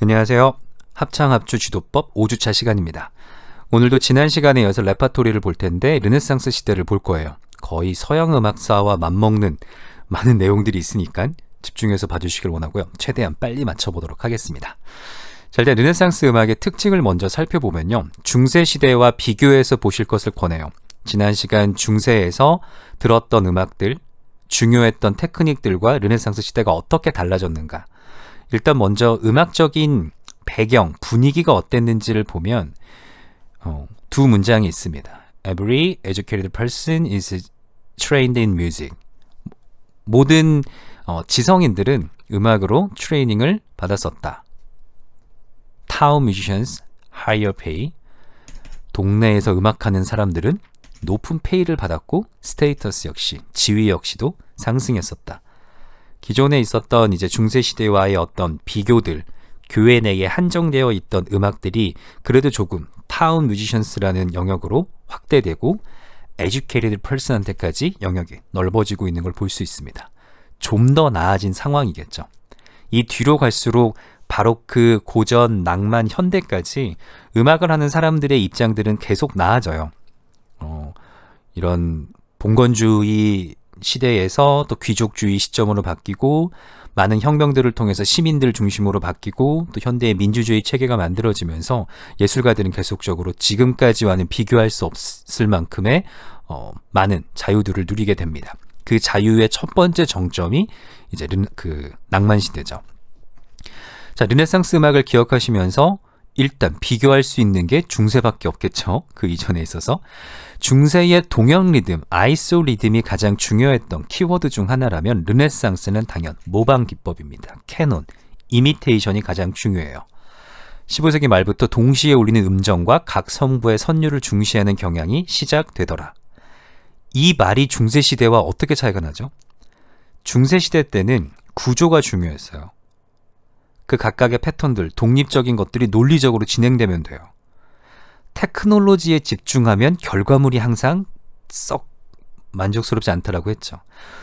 안녕하세요. 합창합주 지도법 5주차 시간입니다. 오늘도 지난 시간에 이어서 레파토리를 볼 텐데 르네상스 시대를 볼 거예요. 거의 서양 음악사와 맞먹는 많은 내용들이 있으니까 집중해서 봐주시길 원하고요. 최대한 빨리 맞춰보도록 하겠습니다. 자, 일단 르네상스 음악의 특징을 먼저 살펴보면요. 중세시대와 비교해서 보실 것을 권해요. 지난 시간 중세에서 들었던 음악들, 중요했던 테크닉들과 르네상스 시대가 어떻게 달라졌는가 일단 먼저 음악적인 배경, 분위기가 어땠는지를 보면 어, 두 문장이 있습니다. Every educated person is trained in music. 모든 어, 지성인들은 음악으로 트레이닝을 받았었다. Town musicians higher pay. 동네에서 음악하는 사람들은 높은 페이를 받았고 스테이터스 역시 지위 역시도 상승했었다. 기존에 있었던 이제 중세 시대와의 어떤 비교들, 교회 내에 한정되어 있던 음악들이 그래도 조금 타운 뮤지션스라는 영역으로 확대되고 에듀케이드 펄슨한테까지 영역이 넓어지고 있는 걸 볼 수 있습니다. 좀 더 나아진 상황이겠죠. 이 뒤로 갈수록 바로크, 고전, 낭만, 현대까지 음악을 하는 사람들의 입장들은 계속 나아져요. 어, 이런 봉건주의 시대에서 또 귀족주의 시점으로 바뀌고 많은 혁명들을 통해서 시민들 중심으로 바뀌고 또 현대의 민주주의 체계가 만들어지면서 예술가들은 계속적으로 지금까지와는 비교할 수 없을 만큼의 어, 많은 자유들을 누리게 됩니다. 그 자유의 첫 번째 정점이 이제 르, 그 낭만 시대죠. 자, 르네상스 음악을 기억하시면서 일단 비교할 수 있는 게 중세밖에 없겠죠. 그 이전에 있어서. 중세의 동양 리듬, 아이소 리듬이 가장 중요했던 키워드 중 하나라면 르네상스는 당연 모방 기법입니다. 캐논, 이미테이션이 가장 중요해요. 15세기 말부터 동시에 울리는 음정과 각 성부의 선율을 중시하는 경향이 시작되더라. 이 말이 중세시대와 어떻게 차이가 나죠? 중세시대 때는 구조가 중요했어요. 그 각각의 패턴들, 독립적인 것들이 논리적으로 진행되면 돼요. 테크놀로지에 집중하면 결과물이 항상 썩 만족스럽지 않다라고 했죠.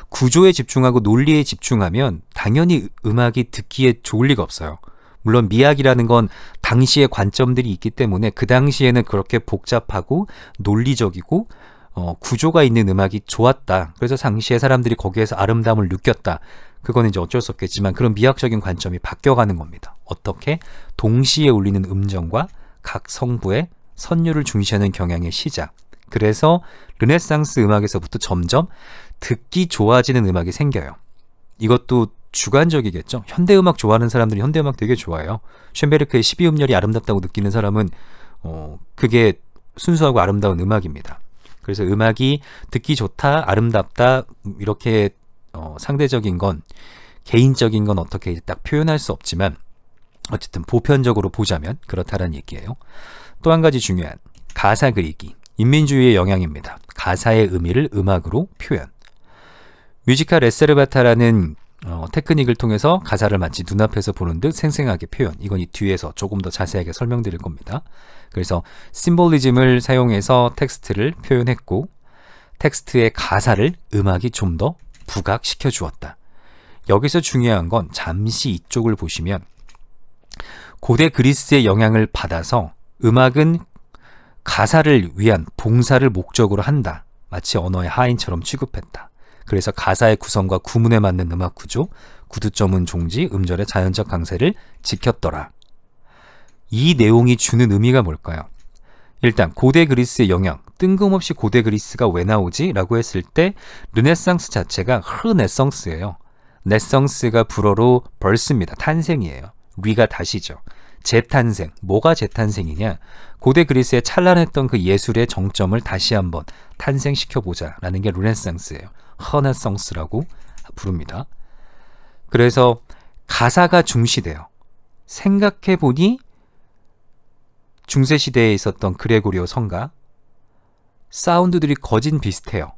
구조에 집중하고 논리에 집중하면 당연히 음악이 듣기에 좋을 리가 없어요. 물론 미학이라는 건 당시의 관점들이 있기 때문에 그 당시에는 그렇게 복잡하고 논리적이고 어, 구조가 있는 음악이 좋았다. 그래서 당시에 사람들이 거기에서 아름다움을 느꼈다. 그건 이제 어쩔 수 없겠지만 그런 미학적인 관점이 바뀌어가는 겁니다. 어떻게 동시에 울리는 음정과 각 성부의 선율을 중시하는 경향의 시작. 그래서 르네상스 음악에서부터 점점 듣기 좋아지는 음악이 생겨요. 이것도 주관적이겠죠. 현대 음악 좋아하는 사람들이 현대 음악 되게 좋아해요. 쉔베르크의 12음열이 아름답다고 느끼는 사람은 어, 그게 순수하고 아름다운 음악입니다. 그래서 음악이 듣기 좋다, 아름답다 이렇게 어, 상대적인 건 개인적인 건 어떻게 딱 표현할 수 없지만 어쨌든 보편적으로 보자면 그렇다는 얘기예요. 또 한 가지 중요한 가사 그리기 인민주의의 영향입니다. 가사의 의미를 음악으로 표현. 뮤지컬 에세르바타라는 어, 테크닉을 통해서 가사를 마치 눈앞에서 보는 듯 생생하게 표현. 이건 이 뒤에서 조금 더 자세하게 설명드릴 겁니다. 그래서 심볼리즘을 사용해서 텍스트를 표현했고 텍스트의 가사를 음악이 좀더 부각시켜 주었다. 여기서 중요한 건 잠시 이쪽을 보시면 고대 그리스의 영향을 받아서 음악은 가사를 위한 봉사를 목적으로 한다. 마치 언어의 하인처럼 취급했다. 그래서 가사의 구성과 구문에 맞는 음악 구조, 구두점은 종지, 음절의 자연적 강세를 지켰더라. 이 내용이 주는 의미가 뭘까요? 일단 고대 그리스의 영향, 뜬금없이 고대 그리스가 왜 나오지? 라고 했을 때 르네상스 자체가 흐네성스예요. 네성스가 불어로 벌스입니다. 탄생이에요. 위가 다시죠. 재탄생. 뭐가 재탄생이냐? 고대 그리스의 찬란했던 그 예술의 정점을 다시 한번 탄생시켜 보자라는 게 르네상스예요. 허네성스라고 부릅니다. 그래서 가사가 중시돼요. 생각해 보니 중세 시대에 있었던 그레고리오 성가 사운드들이 거진 비슷해요.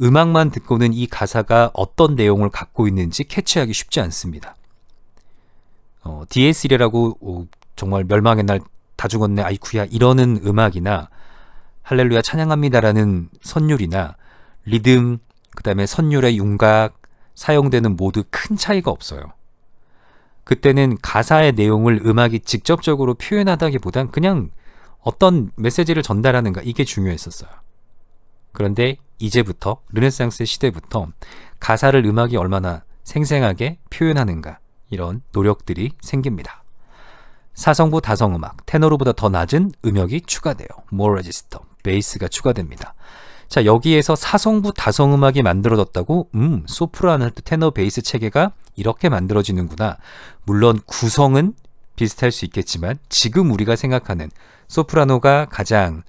음악만 듣고는 이 가사가 어떤 내용을 갖고 있는지 캐치하기 쉽지 않습니다. 어, DS이라고 오, 정말 멸망의 날 다 죽었네 아이쿠야 이러는 음악이나 할렐루야 찬양합니다라는 선율이나 리듬 그 다음에 선율의 윤곽 사용되는 모두 큰 차이가 없어요. 그때는 가사의 내용을 음악이 직접적으로 표현하다기보단 그냥 어떤 메시지를 전달하는가 이게 중요했었어요. 그런데 이제부터 르네상스 시대부터 가사를 음악이 얼마나 생생하게 표현하는가 이런 노력들이 생깁니다. 사성부 다성음악, 테너로보다 더 낮은 음역이 추가돼요. 모 레지스터, 베이스가 추가됩니다. 자, 여기에서 사성부 다성음악이 만들어졌다고 음, 소프라노 테너 베이스 체계가 이렇게 만들어지는구나. 물론 구성은 비슷할 수 있겠지만 지금 우리가 생각하는 소프라노가 가장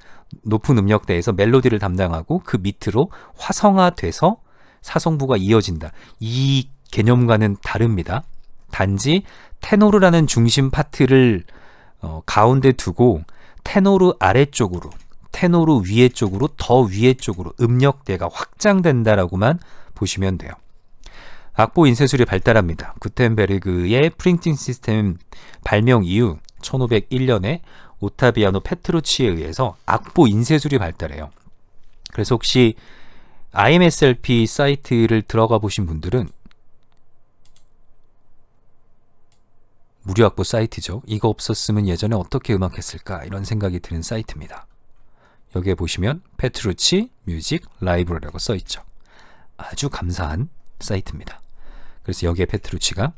높은 음역대에서 멜로디를 담당하고 그 밑으로 화성화돼서 사성부가 이어진다. 이 개념과는 다릅니다. 단지 테노르라는 중심 파트를 어, 가운데 두고 테노르 아래쪽으로 테노르 위에 쪽으로 더 위에 쪽으로 음역대가 확장된다라고만 보시면 돼요. 악보 인쇄술이 발달합니다. 구텐베르그의 프린팅 시스템 발명 이후 1501년에 오타비아노 페트루치에 의해서 악보 인쇄술이 발달해요. 그래서 혹시 IMSLP 사이트를 들어가 보신 분들은 무료 악보 사이트죠. 이거 없었으면 예전에 어떻게 음악했을까 이런 생각이 드는 사이트입니다. 여기에 보시면 페트루치 뮤직 라이브러리라고 써있죠. 아주 감사한 사이트입니다. 그래서 여기에 페트루치가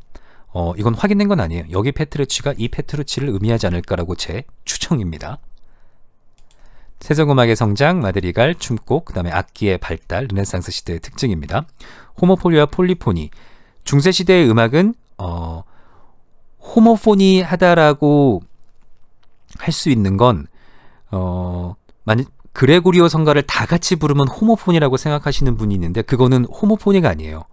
어, 이건 확인된 건 아니에요. 여기 페트르치가이페트르치를 의미하지 않을까라고 제 추정입니다. 세종음악의 성장, 마드리갈, 춤곡, 그 다음에 악기의 발달, 르네상스 시대의 특징입니다. 호모폴리와 폴리포니, 중세시대의 음악은 어, 호모포니하다라고 할 수 있는 건 어, 만약 그레고리오 성가를 다 같이 부르면 호모포니라고 생각하시는 분이 있는데 그거는 호모포니가 아니에요.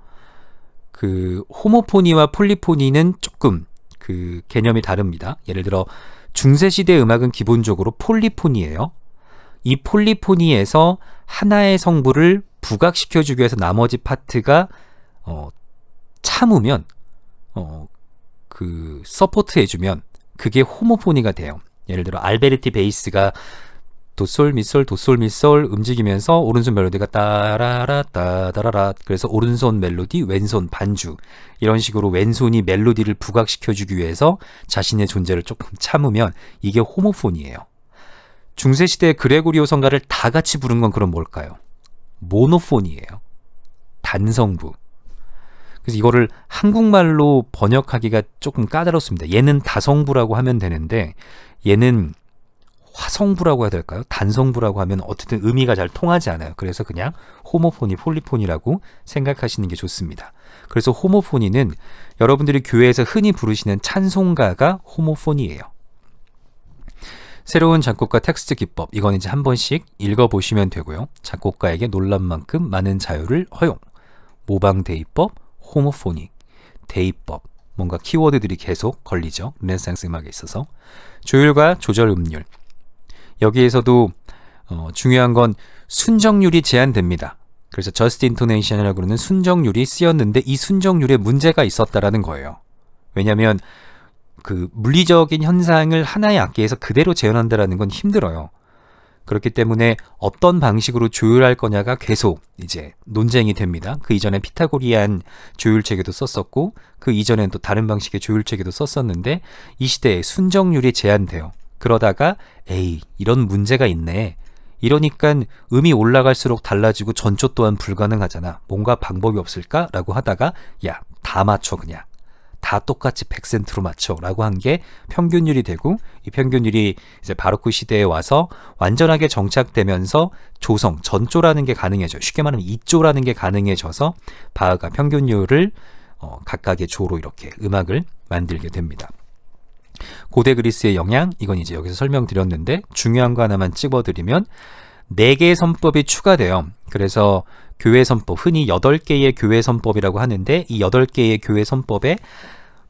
그 호모포니와 폴리포니는 조금 그 개념이 다릅니다. 예를 들어 중세 시대 음악은 기본적으로 폴리포니예요. 이 폴리포니에서 하나의 성부를 부각시켜 주기 위해서 나머지 파트가 어, 참으면 어, 그 서포트해주면 그게 호모포니가 돼요. 예를 들어 알베르티 베이스가 도솔 미솔 도솔 미솔 움직이면서 오른손 멜로디가 따라라 따다라라 그래서 오른손 멜로디 왼손 반주 이런 식으로 왼손이 멜로디를 부각시켜 주기 위해서 자신의 존재를 조금 참으면 이게 호모폰이에요. 중세 시대의 그레고리오 성가를 다 같이 부른 건 그럼 뭘까요? 모노폰이에요. 단성부. 그래서 이거를 한국말로 번역하기가 조금 까다롭습니다. 얘는 다성부라고 하면 되는데 얘는 화성부라고 해야 될까요? 단성부라고 하면 어쨌든 의미가 잘 통하지 않아요. 그래서 그냥 호모포니, 폴리포니라고 생각하시는 게 좋습니다. 그래서 호모포니는 여러분들이 교회에서 흔히 부르시는 찬송가가 호모포니예요. 새로운 작곡가 텍스트 기법, 이건 이제 한 번씩 읽어보시면 되고요. 작곡가에게 놀란 만큼 많은 자유를 허용, 모방 대입법, 호모포니, 대입법, 뭔가 키워드들이 계속 걸리죠. 르네상스 음악에 있어서. 조율과 조절 음률, 여기에서도 어, 중요한 건 순정률이 제한됩니다. 그래서 저스트 인토네이션이라고 그러는 순정률이 쓰였는데 이 순정률에 문제가 있었다라는 거예요. 왜냐하면 그 물리적인 현상을 하나의 악기에서 그대로 재현한다라는 건 힘들어요. 그렇기 때문에 어떤 방식으로 조율할 거냐가 계속 이제 논쟁이 됩니다. 그 이전에 피타고리안 조율 체계도 썼었고 그 이전엔 또 다른 방식의 조율 체계도 썼었는데 이 시대에 순정률이 제한돼요. 그러다가 에이 이런 문제가 있네. 이러니까 음이 올라갈수록 달라지고 전조 또한 불가능하잖아. 뭔가 방법이 없을까? 라고 하다가 야 다 맞춰 그냥. 다 똑같이 100센트로 맞춰라고 한 게 평균율이 되고 이 평균율이 이제 바로크 시대에 와서 완전하게 정착되면서 조성 전조라는 게 가능해져 쉽게 말하면 이조라는 게 가능해져서 바흐가 평균율을 어, 각각의 조로 이렇게 음악을 만들게 됩니다. 고대 그리스의 영향 이건 이제 여기서 설명드렸는데 중요한 거 하나만 찍어드리면 4개의 선법이 추가돼요. 그래서 교회 선법 흔히 8개의 교회 선법이라고 하는데 이 8개의 교회 선법에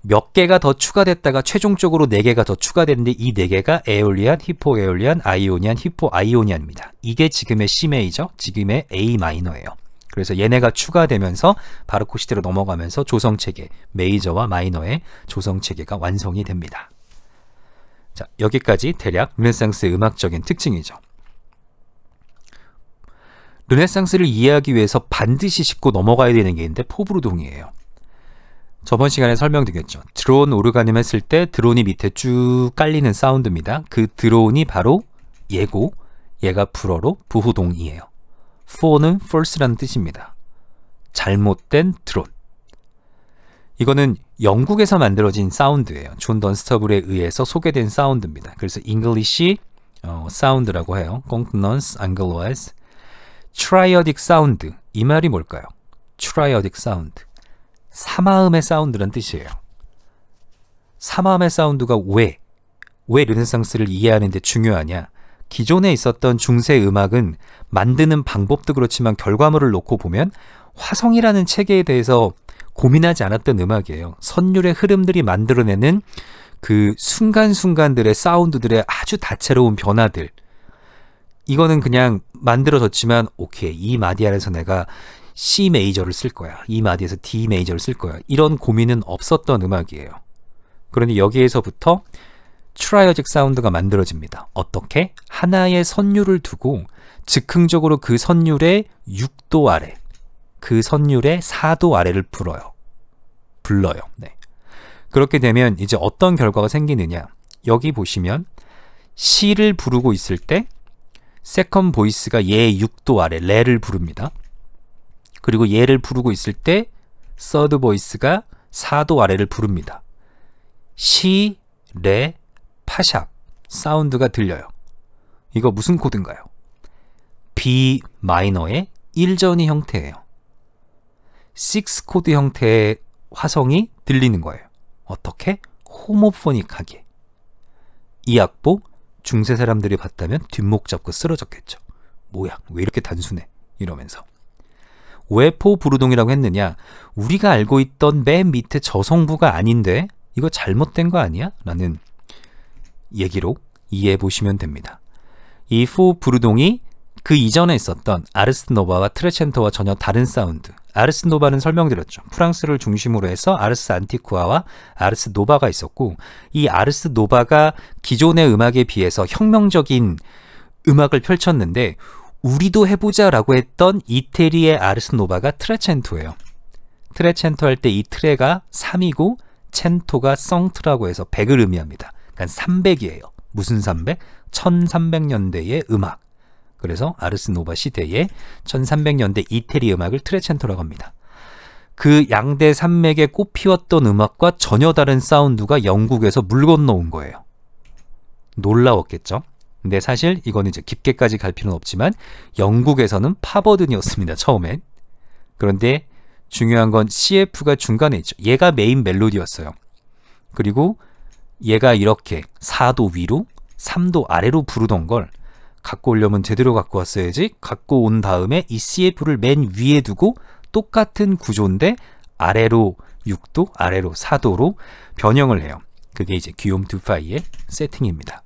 몇 개가 더 추가됐다가 최종적으로 4개가 더추가되는데이 4개가 에올리안, 히포 에올리안, 아이오니안, 히포 아이오니안입니다. 이게 지금의 심메이죠 지금의 A 마이너예요. 그래서 얘네가 추가되면서 바르코 시대로 넘어가면서 조성체계, 메이저와 마이너의 조성체계가 완성이 됩니다. 자, 여기까지 대략 르네상스의 음악적인 특징이죠. 르네상스를 이해하기 위해서 반드시 짚고 넘어가야 되는 게 있는데 포브루동이에요. 저번 시간에 설명드렸죠. 드론 오르가늄 했을 때 드론이 밑에 쭉 깔리는 사운드입니다. 그 드론이 바로 예고, 얘가 불어로 부호동이에요. for는 false라는 뜻입니다. 잘못된 드론. 이거는 영국에서 만들어진 사운드예요. 존 던스터블에 의해서 소개된 사운드입니다. 그래서 잉글리시 어, 사운드라고 해요. 콩넌스 앙글로아스 트라이어딕 사운드 이 말이 뭘까요? 트라이어딕 사운드 사마음의 사운드란 뜻이에요. 사마음의 사운드가 왜? 왜 르네상스를 이해하는 데 중요하냐? 기존에 있었던 중세 음악은 만드는 방법도 그렇지만 결과물을 놓고 보면 화성이라는 체계에 대해서 고민하지 않았던 음악이에요. 선율의 흐름들이 만들어내는 그 순간순간들의 사운드들의 아주 다채로운 변화들. 이거는 그냥 만들어졌지만 오케이 이 마디 안에서 내가 C 메이저를 쓸 거야. 이 마디에서 D 메이저를 쓸 거야. 이런 고민은 없었던 음악이에요. 그러니 여기에서부터 트라이어직 사운드가 만들어집니다. 어떻게? 하나의 선율을 두고 즉흥적으로 그 선율의 6도 아래 그 선율의 4도 아래를 불어요. 불러요. 네. 그렇게 되면 이제 어떤 결과가 생기느냐. 여기 보시면 C를 부르고 있을 때 세컨 보이스가 얘 6도 아래 레를 부릅니다. 그리고 얘를 부르고 있을 때 서드 보이스가 4도 아래를 부릅니다. C, 레, 파샵 사운드가 들려요. 이거 무슨 코드인가요? B 마이너의 1전위 형태예요. 6 코드 형태의 화성이 들리는 거예요. 어떻게? 호모포닉하게. 이 악보 중세 사람들이 봤다면 뒷목 잡고 쓰러졌겠죠. 뭐야, 왜 이렇게 단순해? 이러면서. 왜 포부르동이라고 했느냐? 우리가 알고 있던 맨 밑에 저성부가 아닌데 이거 잘못된 거 아니야? 라는 얘기로 이해해 보시면 됩니다. 이 포부르동이 그 이전에 있었던 아르스노바와 트레첸터와 전혀 다른 사운드. 아르스노바는 설명드렸죠. 프랑스를 중심으로 해서 아르스 안티쿠아와 아르스 노바가 있었고 이 아르스 노바가 기존의 음악에 비해서 혁명적인 음악을 펼쳤는데 우리도 해보자라고 했던 이태리의 아르스노바가 트레첸토예요. 트레첸토 할 때 이 트레가 3이고 첸토가 성트라고 해서 100을 의미합니다. 그러니까 300이에요. 무슨 300? 1300년대의 음악. 그래서 아르스노바 시대의 1300년대 이태리 음악을 트레첸토라고 합니다. 그 양대 산맥에 꽃피웠던 음악과 전혀 다른 사운드가 영국에서 물 건너온 거예요. 놀라웠겠죠? 근데 사실 이건 이제 깊게까지 갈 필요는 없지만 영국에서는 파버든이었습니다. 처음엔. 그런데 중요한 건 CF가 중간에 있죠. 얘가 메인 멜로디였어요. 그리고 얘가 이렇게 4도 위로, 3도 아래로 부르던 걸 갖고 오려면 제대로 갖고 왔어야지. 갖고 온 다음에 이 CF를 맨 위에 두고 똑같은 구조인데 아래로 6도, 아래로 4도로 변형을 해요. 그게 이제 귀욤 2파이의 세팅입니다.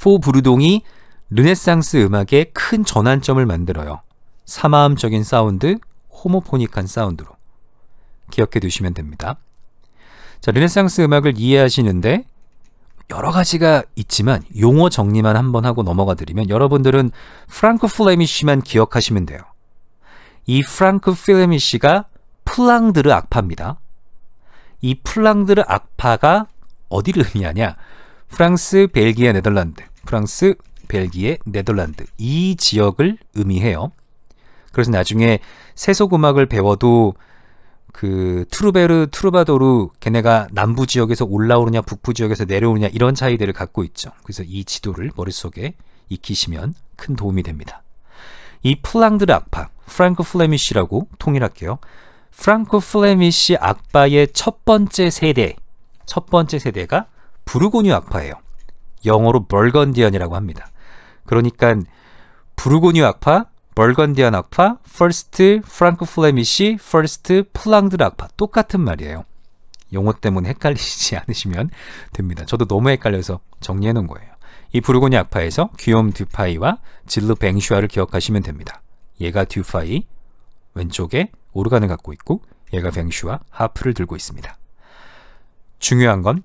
포 부르동이 르네상스 음악의 큰 전환점을 만들어요. 사마음적인 사운드, 호모포닉한 사운드로 기억해 두시면 됩니다. 자, 르네상스 음악을 이해하시는데 여러 가지가 있지만 용어 정리만 한번 하고 넘어가 드리면 여러분들은 프랑크 플레미쉬만 기억하시면 돼요. 이 프랑크 플레미쉬가 플랑드르 악파입니다. 이 플랑드르 악파가 어디를 의미하냐? 프랑스, 벨기에, 네덜란드, 프랑스, 벨기에, 네덜란드 이 지역을 의미해요. 그래서 나중에 세속 음악을 배워도 그 트루베르, 트루바도르 걔네가 남부 지역에서 올라오느냐 북부 지역에서 내려오느냐 이런 차이들을 갖고 있죠. 그래서 이 지도를 머릿속에 익히시면 큰 도움이 됩니다. 이 플랑드 르 악파, 프랑크 플레미시라고 통일할게요. 프랑크 플레미시 악파의 첫 번째 세대, 첫 번째 세대가 부르고뉴 악파예요. 영어로 벌건디언이라고 합니다. 그러니까 부르고뉴 악파, 벌건디안 악파, 퍼스트 프랑크 플레미시, 퍼스트 플랑드 악파 똑같은 말이에요. 용어 때문에 헷갈리지 않으시면 됩니다. 저도 너무 헷갈려서 정리해 놓은 거예요. 이 부르고니 악파에서 귀염 듀파이와 질르 뱅슈아를 기억하시면 됩니다. 얘가 듀파이, 왼쪽에 오르간을 갖고 있고 얘가 뱅슈아, 하프를 들고 있습니다. 중요한 건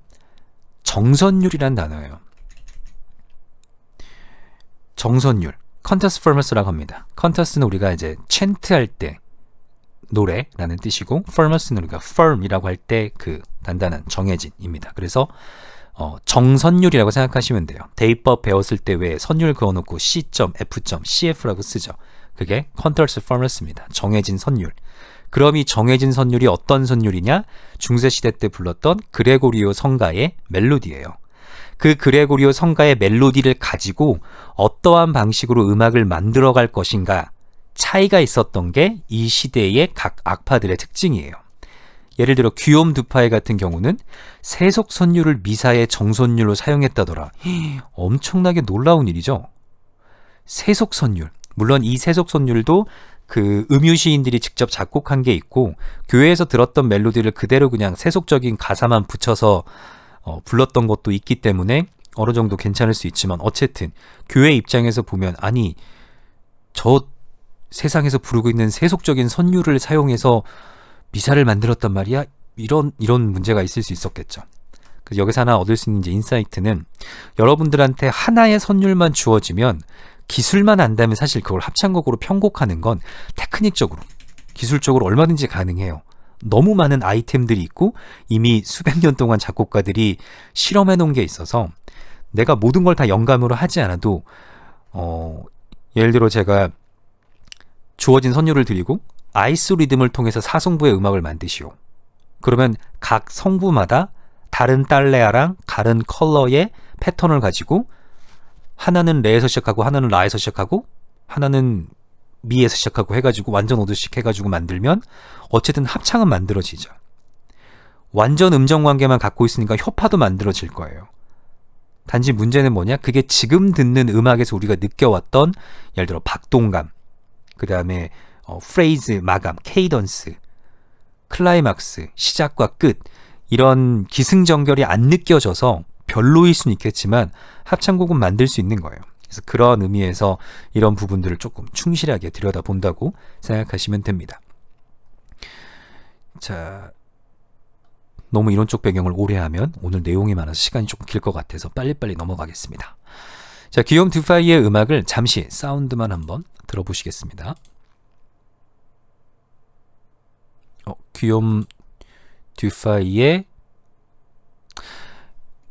정선율이란 단어예요. 정선율. 컨터스트 퍼머스라고 합니다. 컨터스는 우리가 이제 챈트 할 때 노래라는 뜻이고 퍼머스는 우리가 firm이라고 할 때 그 단단한 정해진입니다. 그래서 어, 정선율이라고 생각하시면 돼요. 대입법 배웠을 때 왜 선율 그어놓고 c.f.cf라고 쓰죠. 그게 컨테스트 퍼머스입니다. 정해진 선율. 그럼 이 정해진 선율이 어떤 선율이냐? 중세시대 때 불렀던 그레고리오 성가의 멜로디예요. 그 그레고리오 성가의 멜로디를 가지고 어떠한 방식으로 음악을 만들어 갈 것인가 차이가 있었던 게 이 시대의 각 악파들의 특징이에요. 예를 들어 귀욤 두파이 같은 경우는 세속 선율을 미사의 정선율로 사용했다더라. 엄청나게 놀라운 일이죠. 세속 선율. 물론 이 세속 선율도 그 음유 시인들이 직접 작곡한 게 있고 교회에서 들었던 멜로디를 그대로 그냥 세속적인 가사만 붙여서 어, 불렀던 것도 있기 때문에 어느 정도 괜찮을 수 있지만 어쨌든 교회 입장에서 보면 아니 저 세상에서 부르고 있는 세속적인 선율을 사용해서 미사를 만들었단 말이야 이런 이런 문제가 있을 수 있었겠죠. 그래서 여기서 하나 얻을 수 있는 이제 인사이트는 여러분들한테 하나의 선율만 주어지면 기술만 안다면 사실 그걸 합창곡으로 편곡하는 건 테크닉적으로 기술적으로 얼마든지 가능해요. 너무 많은 아이템들이 있고 이미 수백 년 동안 작곡가들이 실험해 놓은 게 있어서 내가 모든 걸 다 영감으로 하지 않아도 어 예를 들어 제가 주어진 선율을 드리고 아이스 리듬을 통해서 사성부의 음악을 만드시오. 그러면 각 성부마다 다른 딸레아랑 다른 컬러의 패턴을 가지고 하나는 레에서 시작하고 하나는 라에서 시작하고 하나는 미에서 시작하고 해가지고 완전 오드씩 해가지고 만들면 어쨌든 합창은 만들어지죠. 완전 음정 관계만 갖고 있으니까 협화도 만들어질 거예요. 단지 문제는 뭐냐? 그게 지금 듣는 음악에서 우리가 느껴왔던 예를 들어 박동감, 그 다음에 어, 프레이즈, 마감, 케이던스, 클라이막스, 시작과 끝 이런 기승전결이 안 느껴져서 별로일 수는 있겠지만 합창곡은 만들 수 있는 거예요. 그래서 그런 의미에서 이런 부분들을 조금 충실하게 들여다본다고 생각하시면 됩니다. 자, 너무 이런쪽 배경을 오래 하면 오늘 내용이 많아서 시간이 조금 길 것 같아서 빨리빨리 넘어가겠습니다. 자, 귀욤듀파이의 음악을 잠시 사운드만 한번 들어보시겠습니다. 어, 귀욤 듀파이의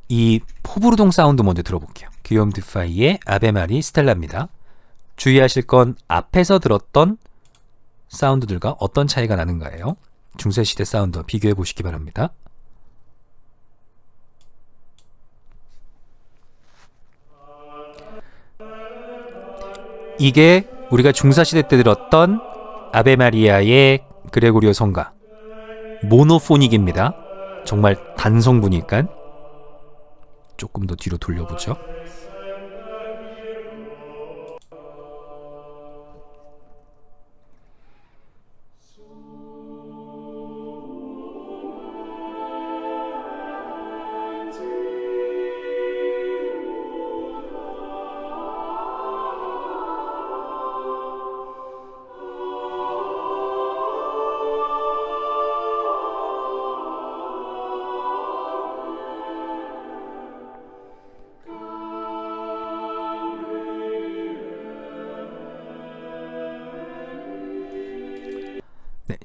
이 포브르동 사운드 먼저 들어볼게요. 귀염 드파이의 아베마리 스텔라입니다. 주의하실 건 앞에서 들었던 사운드들과 어떤 차이가 나는가예요. 중세시대 사운드와 비교해 보시기 바랍니다. 이게 우리가 중사시대 때 들었던 아베마리아의 그레고리오 성가 모노포닉입니다. 정말 단성부니깐 조금 더 뒤로 돌려보죠.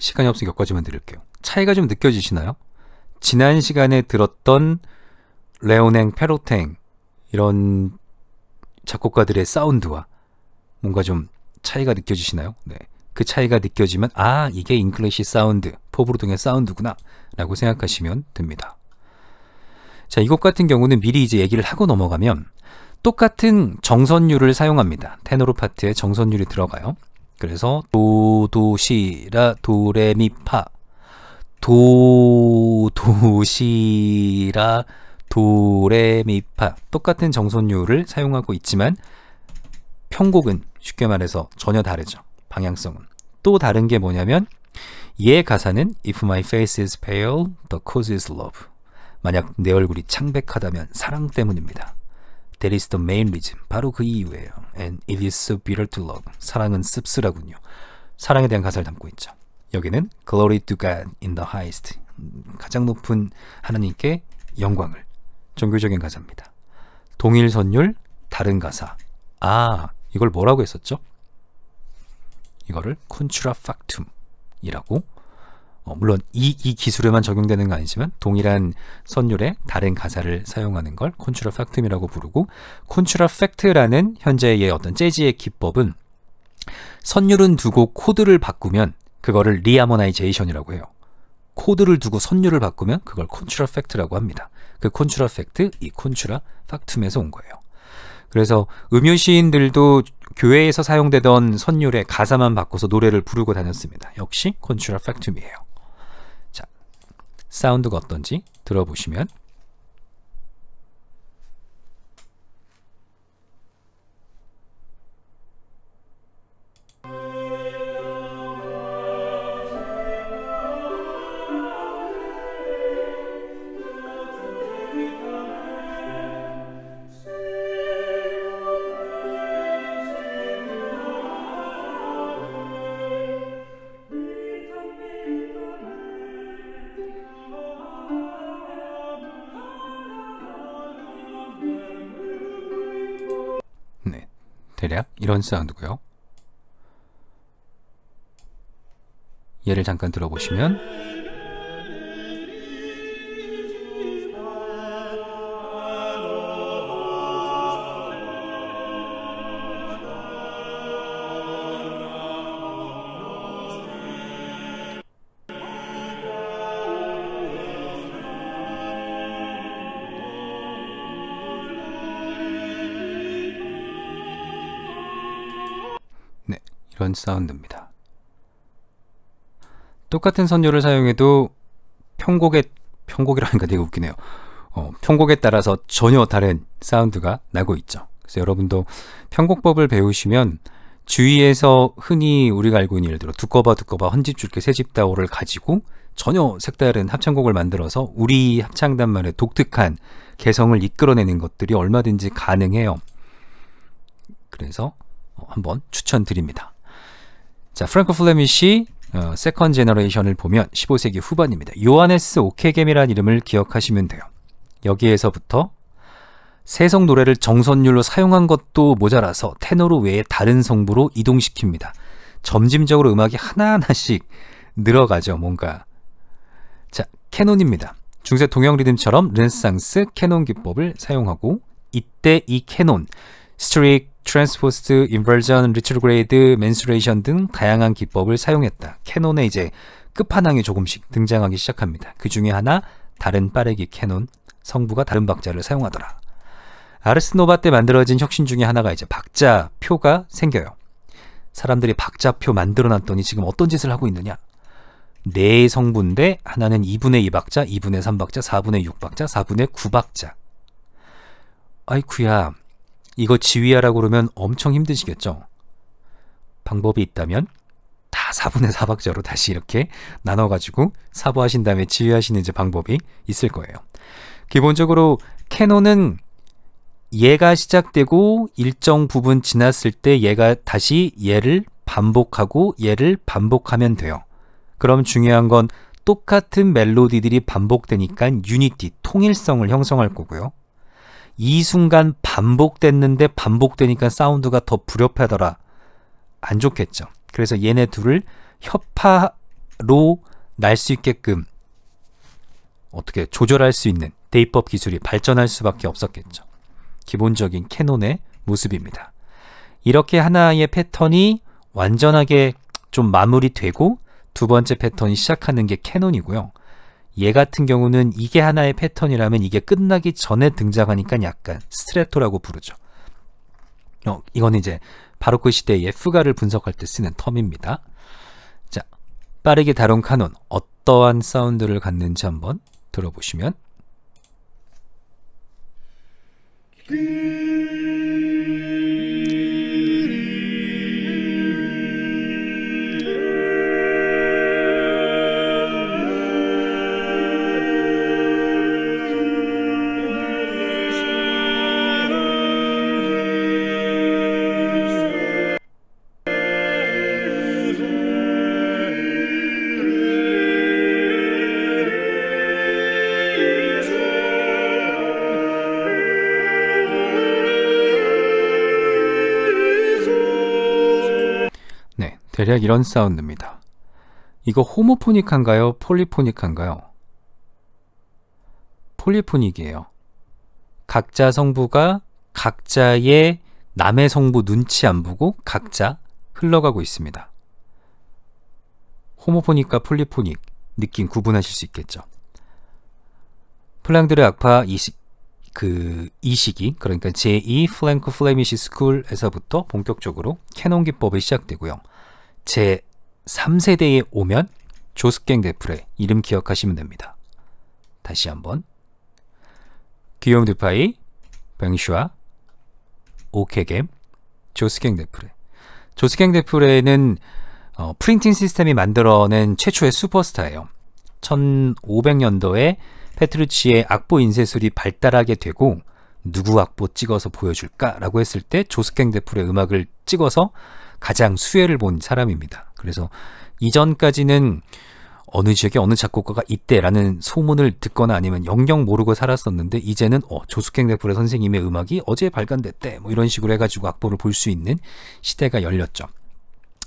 시간이 없으니까 여기까지만 드릴게요. 차이가 좀 느껴지시나요? 지난 시간에 들었던 레오냉, 페로탱 이런 작곡가들의 사운드와 뭔가 좀 차이가 느껴지시나요? 네. 그 차이가 느껴지면 아 이게 잉글리시 사운드, 포브르동의 사운드구나 라고 생각하시면 됩니다. 자, 이곡 같은 경우는 미리 이제 얘기를 하고 넘어가면 똑같은 정선율을 사용합니다. 테너로 파트에 정선율이 들어가요. 그래서 도도시라 도레미파 도도시라 도레미파 똑같은 정선요를 사용하고 있지만 편곡은 쉽게 말해서 전혀 다르죠. 방향성은. 또 다른 게 뭐냐면 얘 가사는 If my face is pale, the cause is love. 만약 내 얼굴이 창백하다면 사랑 때문입니다. That is the main reason. 바로 그 이유예요. And it is so bitter to love. 사랑은 씁쓸하군요. 사랑에 대한 가사를 담고 있죠. 여기는 Glory to God in the highest. 가장 높은 하나님께 영광을. 종교적인 가사입니다. 동일 선율, 다른 가사. 아, 이걸 뭐라고 했었죠? 이거를 콘츄라 팍툼이라고 어, 물론 이, 이 기술에만 적용되는 건 아니지만 동일한 선율의 다른 가사를 사용하는 걸 콘츄라 팩트이라고 부르고 콘츄라 팩트라는 현재의 어떤 재즈의 기법은 선율은 두고 코드를 바꾸면 그거를 리아모나이제이션이라고 해요. 코드를 두고 선율을 바꾸면 그걸 콘츄라 팩트라고 합니다. 그 콘츄라 팩트, 이 콘츄라 팩툼에서 온 거예요. 그래서 음유 시인들도 교회에서 사용되던 선율의 가사만 바꿔서 노래를 부르고 다녔습니다. 역시 콘츄라 팩툼이에요. 사운드가 어떤지 들어보시면 볼까요? 이런 사운드고요. 얘를 잠깐 들어보시면 이런 사운드입니다. 똑같은 선율을 사용해도 편곡에 편곡이라니까 되게 웃기네요. 어, 편곡에 따라서 전혀 다른 사운드가 나고 있죠. 그래서 여러분도 편곡법을 배우시면 주위에서 흔히 우리가 알고 있는 예를 들어 두꺼봐 두꺼봐 헌집 줄게 새집 다오를 가지고 전혀 색다른 합창곡을 만들어서 우리 합창단만의 독특한 개성을 이끌어내는 것들이 얼마든지 가능해요. 그래서 한번 추천드립니다. 자, 프랭크 플레미시 어, 세컨 제너레이션을 보면 15세기 후반입니다. 요하네스 오케겜이라는 이름을 기억하시면 돼요. 여기에서부터 세성 노래를 정선율로 사용한 것도 모자라서 테너로 외에 다른 성부로 이동시킵니다. 점진적으로 음악이 하나하나씩 늘어가죠, 뭔가. 자, 캐논입니다. 중세 동양 리듬처럼 르네상스 캐논 기법을 사용하고 이때 이 캐논, 스트릭, 트랜스포스트, 인벌전, 리트로그레이드, 맨수레이션 등 다양한 기법을 사용했다. 캐논의 이제 끝판왕이 조금씩 등장하기 시작합니다. 그 중에 하나 다른 빠르기 캐논 성부가 다른 박자를 사용하더라. 아르스노바 때 만들어진 혁신 중에 하나가 이제 박자표가 생겨요. 사람들이 박자표 만들어놨더니 지금 어떤 짓을 하고 있느냐? 네 성분인데 하나는 2분의 2박자, 2분의 3박자, 4분의 6박자, 4분의 9박자. 아이쿠야, 이거 지휘하라고 그러면 엄청 힘드시겠죠? 방법이 있다면 다 4분의 4박자로 다시 이렇게 나눠가지고 사보하신 다음에 지휘하시는 이제 방법이 있을 거예요. 기본적으로 캐논은 얘가 시작되고 일정 부분 지났을 때 얘가 다시 얘를 반복하고 얘를 반복하면 돼요. 그럼 중요한 건 똑같은 멜로디들이 반복되니까 유니티, 통일성을 형성할 거고요. 이 순간 반복됐는데 반복되니까 사운드가 더 불협하더라. 안 좋겠죠. 그래서 얘네 둘을 협파로 날 수 있게끔 어떻게 조절할 수 있는 대입법 기술이 발전할 수밖에 없었겠죠. 기본적인 캐논의 모습입니다. 이렇게 하나의 패턴이 완전하게 좀 마무리되고 두 번째 패턴이 시작하는 게 캐논이고요. 얘 같은 경우는 이게 하나의 패턴이라면 이게 끝나기 전에 등장하니까 약간 스트레토라고 부르죠. 어, 이건 이제 바로크 시대의 예프가를 분석할 때 쓰는 텀입니다. 자, 빠르게 다룬 카논 어떠한 사운드를 갖는지 한번 들어보시면 그 대략 이런 사운드입니다. 이거 호모포닉한가요? 폴리포닉한가요? 폴리포닉이에요. 각자 성부가 각자의 남의 성부 눈치 안 보고 각자 흘러가고 있습니다. 호모포닉과 폴리포닉 느낌 구분하실 수 있겠죠. 플랑드르 악파 이식, 그 이식이 그러니까 제2 플랭크 플레미시 스쿨에서부터 본격적으로 캐논 기법이 시작되고요. 제 3세대에 오면 조스갱 대풀의 이름 기억하시면 됩니다. 다시 한번 귀여운 두파이, 뱅슈아, 오케겜, 조스갱 데프레 조스갱 데프레는 어, 프린팅 시스템이 만들어낸 최초의 슈퍼스타예요. 1500년도에 페트루치의 악보 인쇄술이 발달하게 되고 누구 악보 찍어서 보여줄까? 라고 했을 때 조스갱 데프레 음악을 찍어서 가장 수혜를 본 사람입니다. 그래서 이전까지는 어느 지역에 어느 작곡가가 있대라는 소문을 듣거나 아니면 영영 모르고 살았었는데 이제는 어, 조숙행 대풀의 선생님의 음악이 어제 발간됐대 뭐 이런 식으로 해가지고 악보를 볼 수 있는 시대가 열렸죠.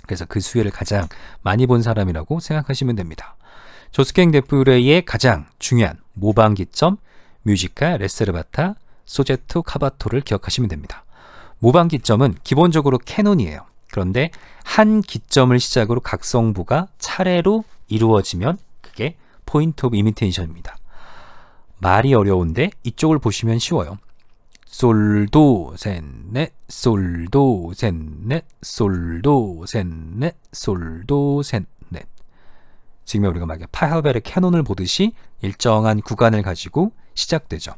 그래서 그 수혜를 가장 많이 본 사람이라고 생각하시면 됩니다. 조스캥 데프레의 가장 중요한 모방기점 뮤지카 레스르바타 소제토 카바토를 기억하시면 됩니다. 모방기점은 기본적으로 캐논이에요. 그런데 한 기점을 시작으로 각 성부가 차례로 이루어지면 그게 포인트 오브 이미테이션입니다. 말이 어려운데 이쪽을 보시면 쉬워요. 솔도 셋넷 솔도 셋넷 솔도 셋넷 솔도 셋넷 지금 우리가 만약 파헬벨의 캐논을 보듯이 일정한 구간을 가지고 시작되죠.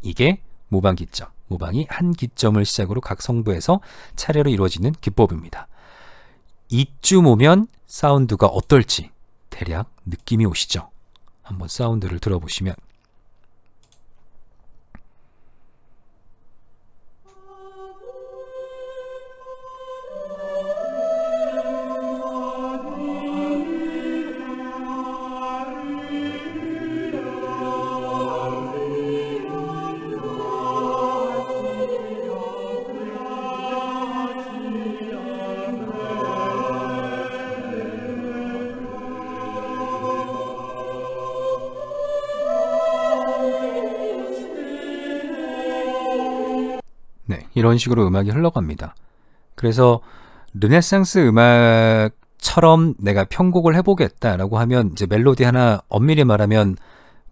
이게 모방 기점. 모방이 한 기점을 시작으로 각 성부에서 차례로 이루어지는 기법입니다. 이쯤 오면 사운드가 어떨지 대략 느낌이 오시죠? 한번 사운드를 들어보시면 이런 식으로 음악이 흘러갑니다. 그래서 르네상스 음악처럼 내가 편곡을 해보겠다라고 하면 이제 멜로디 하나 엄밀히 말하면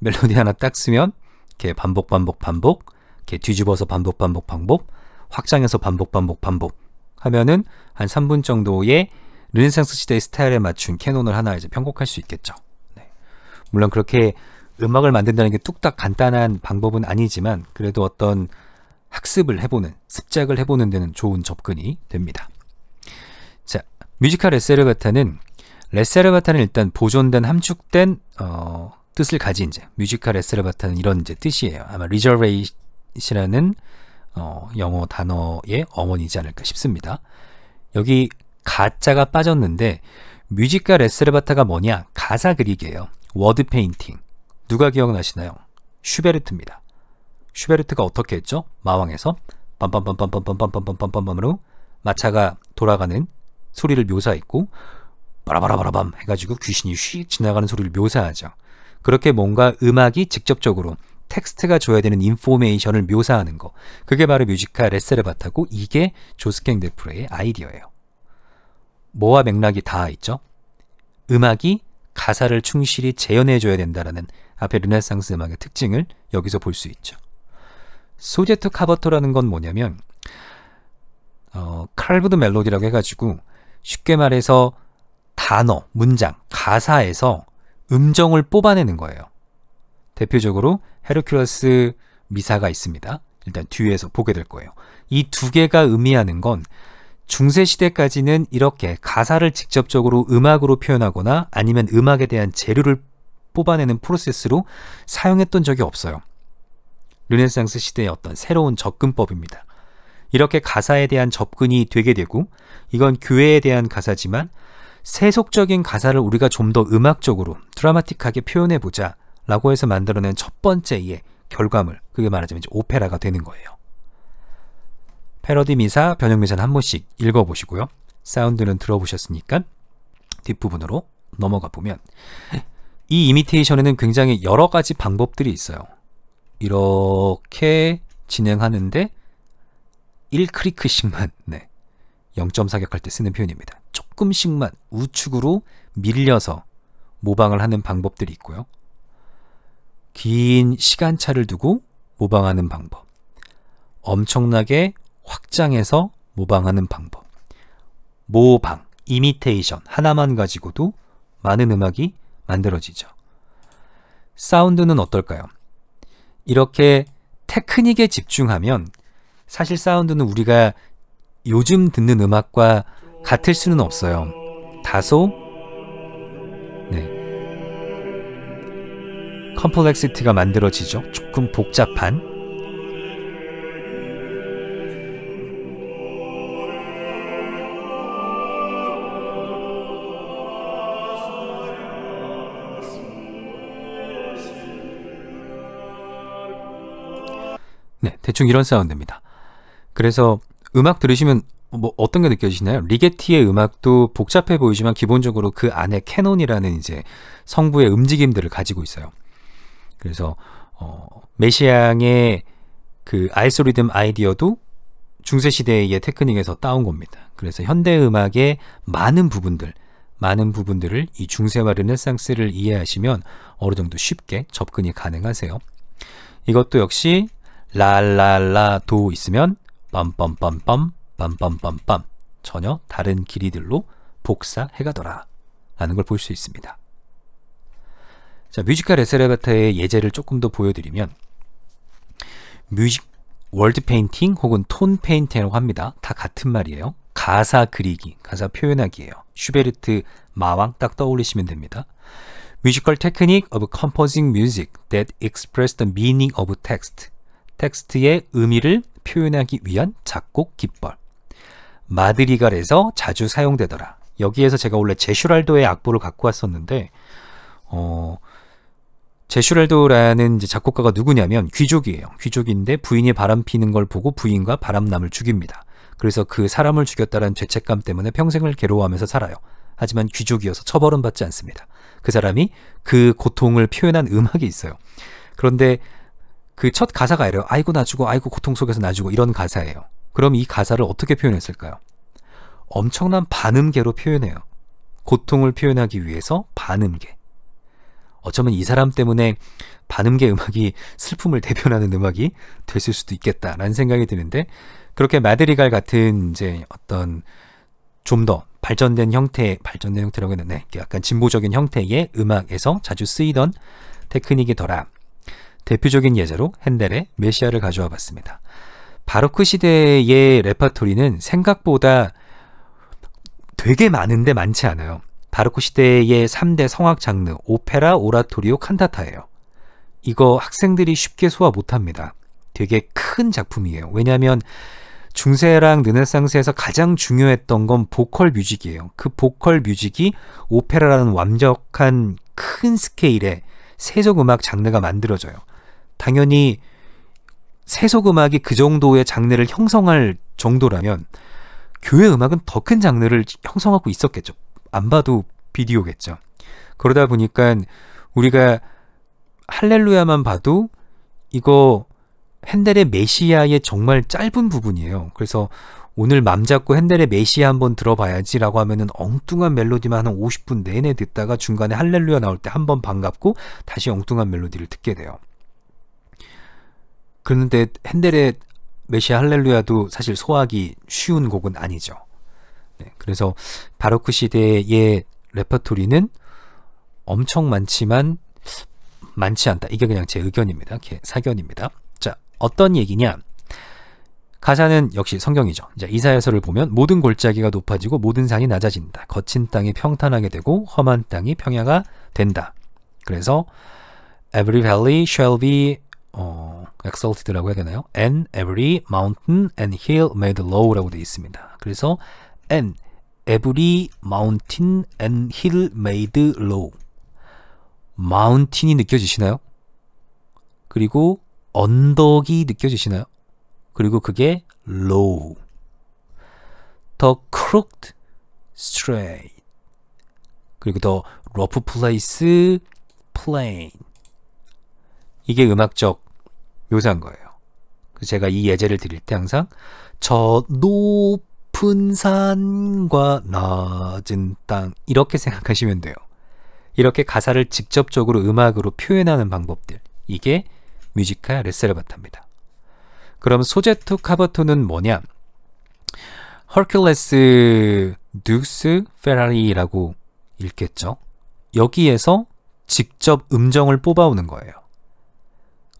멜로디 하나 딱 쓰면 이렇게 반복 반복 반복 이렇게 뒤집어서 반복 반복 반복 확장해서 반복 반복 반복 하면은 한 3분 정도의 르네상스 시대의 스타일에 맞춘 캐논을 하나 이제 편곡할 수 있겠죠. 네. 물론 그렇게 음악을 만든다는 게 뚝딱 간단한 방법은 아니지만 그래도 어떤 학습을 해보는, 습작을 해보는 데는 좋은 접근이 됩니다. 자, 뮤지컬 레세르바타는 레세르바타는 일단 보존된 함축된 어, 뜻을 가진 이제 뮤지컬 레세르바타는 이런 이제 뜻이에요. 아마 리저레이시라는 어, 영어 단어의 어머니지 않을까 싶습니다. 여기 가짜가 빠졌는데 뮤지컬 레세르바타가 뭐냐? 가사 그리기예요. 워드 페인팅. 누가 기억나시나요? 슈베르트입니다. 슈베르트가 어떻게 했죠? 마왕에서 빰빰빰빰빰빰빰빰빰빰으로 마차가 돌아가는 소리를 묘사했고 바라바라바라밤 해가지고 귀신이 쉬 지나가는 소리를 묘사하죠. 그렇게 뭔가 음악이 직접적으로 텍스트가 줘야 되는 인포메이션을 묘사하는 거 그게 바로 뮤지컬 레세르바타고 이게 조스캥 데프로의 아이디어예요. 뭐와 맥락이 다 있죠? 음악이 가사를 충실히 재현해줘야 된다라는 앞에 르네상스 음악의 특징을 여기서 볼 수 있죠. 소제트 카버터라는건 뭐냐면 어, 칼브드 멜로디라고 해가지고 쉽게 말해서 단어, 문장, 가사에서 음정을 뽑아내는 거예요. 대표적으로 헤르큘러스 미사가 있습니다. 일단 뒤에서 보게 될 거예요. 이 두 개가 의미하는 건 중세 시대까지는 이렇게 가사를 직접적으로 음악으로 표현하거나 아니면 음악에 대한 재료를 뽑아내는 프로세스로 사용했던 적이 없어요. 르네상스 시대의 어떤 새로운 접근법입니다. 이렇게 가사에 대한 접근이 되게 되고 이건 교회에 대한 가사지만 세속적인 가사를 우리가 좀 더 음악적으로 드라마틱하게 표현해 보자 라고 해서 만들어낸 첫 번째의 결과물 그게 말하자면 이제 오페라가 되는 거예요. 패러디 미사, 변형 미사는 한 번씩 읽어보시고요. 사운드는 들어보셨으니까 뒷부분으로 넘어가 보면 이 이미테이션에는 굉장히 여러 가지 방법들이 있어요. 이렇게 진행하는데 1크리크씩만 네, 0점 사격할 때 쓰는 표현입니다. 조금씩만 우측으로 밀려서 모방을 하는 방법들이 있고요. 긴 시간차를 두고 모방하는 방법. 엄청나게 확장해서 모방하는 방법. 모방, 이미테이션 하나만 가지고도 많은 음악이 만들어지죠. 사운드는 어떨까요? 이렇게 테크닉에 집중하면 사실 사운드는 우리가 요즘 듣는 음악과 같을 수는 없어요. 다소 네. 컴플렉시티가 만들어지죠. 조금 복잡한 네, 대충 이런 사운드입니다. 그래서 음악 들으시면 뭐 어떤 게 느껴지시나요? 리게티의 음악도 복잡해 보이지만 기본적으로 그 안에 캐논이라는 이제 성부의 움직임들을 가지고 있어요. 그래서 어, 메시앙의 그 알소리듬 아이디어도 중세 시대의 테크닉에서 따온 겁니다. 그래서 현대 음악의 많은 부분들, 많은 부분들을 이 중세와 르네상스를 이해하시면 어느 정도 쉽게 접근이 가능하세요. 이것도 역시 랄랄라 도 있으면 빰빰빰빰 빰빰빰빰 전혀 다른 길이들로 복사해가더라 라는 걸 볼 수 있습니다. 자, 뮤지컬 에세레바타의 예제를 조금 더 보여드리면 뮤직 월드 페인팅 혹은 톤 페인팅이라고 합니다. 다 같은 말이에요. 가사 그리기, 가사 표현하기예요. 슈베르트 마왕 딱 떠올리시면 됩니다. 뮤지컬 테크닉 of composing music that express the meaning of text 텍스트의 의미를 표현하기 위한 작곡 기법. 마드리갈에서 자주 사용되더라. 여기에서 제가 원래 제슈랄도의 악보를 갖고 왔었는데 어, 제슈랄도라는 작곡가가 누구냐면 귀족이에요. 귀족인데 부인이 바람피는 걸 보고 부인과 바람남을 죽입니다. 그래서 그 사람을 죽였다는 죄책감 때문에 평생을 괴로워하면서 살아요. 하지만 귀족이어서 처벌은 받지 않습니다. 그 사람이 그 고통을 표현한 음악이 있어요. 그런데 그첫 가사가 이래요. 아이고 나주고 아이고 고통 속에서 나주고 이런 가사예요. 그럼 이 가사를 어떻게 표현했을까요? 엄청난 반음계로 표현해요. 고통을 표현하기 위해서 반음계. 어쩌면 이 사람 때문에 반음계 음악이 슬픔을 대변하는 음악이 됐을 수도 있겠다라는 생각이 드는데 그렇게 마드리갈 같은 이제 어떤 좀 더 발전된 형태, 발전된 형태라고 했는데 약간 진보적인 형태의 음악에서 자주 쓰이던 테크닉이더라 대표적인 예제로 핸델의 메시아를 가져와 봤습니다. 바로크 시대의 레파토리는 생각보다 되게 많은데 많지 않아요. 바로크 시대의 3대 성악 장르 오페라, 오라토리오, 칸타타예요. 이거 학생들이 쉽게 소화 못합니다. 되게 큰 작품이에요. 왜냐하면 중세랑 르네상스에서 가장 중요했던 건 보컬 뮤직이에요. 그 보컬 뮤직이 오페라라는 완벽한 큰 스케일의 세속 음악 장르가 만들어져요. 당연히 세속 음악이 그 정도의 장르를 형성할 정도라면 교회 음악은 더 큰 장르를 형성하고 있었겠죠. 안 봐도 비디오겠죠. 그러다 보니까 우리가 할렐루야만 봐도 이거 핸델의 메시아의 정말 짧은 부분이에요. 그래서 오늘 맘 잡고 핸델의 메시아 한번 들어봐야지라고 하면은 엉뚱한 멜로디만 한 50분 내내 듣다가 중간에 할렐루야 나올 때 한번 반갑고 다시 엉뚱한 멜로디를 듣게 돼요. 그런데 핸델의 메시아 할렐루야도 사실 소화하기 쉬운 곡은 아니죠. 네, 그래서 바로크 시대의 레퍼토리는 엄청 많지만 많지 않다. 이게 그냥 제 의견입니다. 사견입니다. 자, 어떤 얘기냐? 가사는 역시 성경이죠. 이제 이사야서를 보면 모든 골짜기가 높아지고 모든 산이 낮아진다. 거친 땅이 평탄하게 되고 험한 땅이 평야가 된다. 그래서 every valley shall be 어, exalted라고 해야 되나요? and every mountain and hill made low라고 되어 있습니다. 그래서 and every mountain and hill made low. 마운틴이 느껴지시나요? 그리고 언덕이 느껴지시나요? 그리고 그게 low. 더 crooked straight. 그리고 더 rough place plain. 이게 음악적 요새한 거예요. 제가 이 예제를 드릴 때 항상 저 높은 산과 낮은 땅 이렇게 생각하시면 돼요. 이렇게 가사를 직접적으로 음악으로 표현하는 방법들 이게 뮤지카 레세르바타입니다. 그럼 소제토 카바토는 뭐냐? 허클레스 듀스 페라리라고 읽겠죠. 여기에서 직접 음정을 뽑아오는 거예요.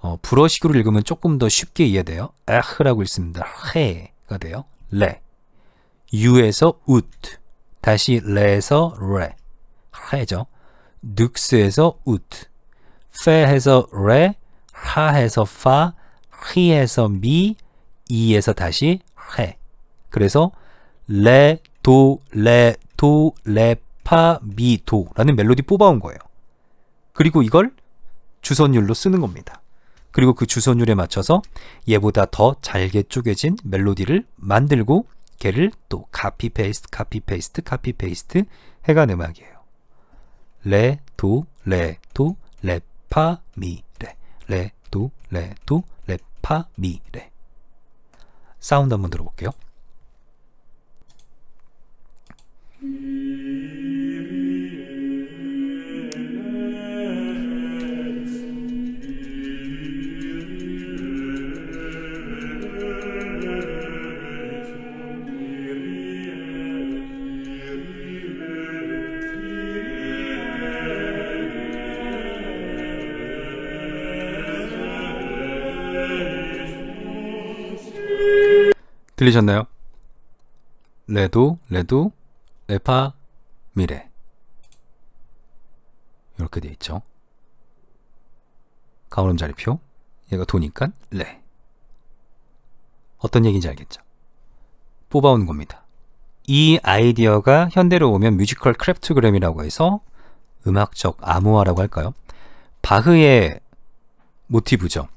어, 불어식으로 읽으면 조금 더 쉽게 이해돼요. 에흐라고 읽습니다. 헤가 돼요. 레. 유에서 웃. 다시 레에서 레. 헤죠. 늑스에서 웃. 페에서 레. 하에서 파. 히에서 미. 이에서 다시 헤. 그래서 레, 도, 레, 도, 레, 파, 미, 도라는 멜로디 뽑아온 거예요. 그리고 이걸 주선율로 쓰는 겁니다. 그리고 그 주선율에 맞춰서 얘보다 더 잘게 쪼개진 멜로디를 만들고 걔를 또 카피 페이스트 카피 페이스트 카피 페이스트 해간 음악이에요. 레 도 레 도 레 파 미 레 레 도 레 도 레 파 미 레 사운드 한번 들어볼게요. 음... 들리셨나요? 레도, 레도, 레파, 미레. 이렇게 되어 있죠. 가오름자리표. 얘가 도니까 레. 어떤 얘기인지 알겠죠? 뽑아온 겁니다. 이 아이디어가 현대로 오면 뮤지컬 크래프트그램이라고 해서 음악적 암호화라고 할까요? 바흐의 모티브죠.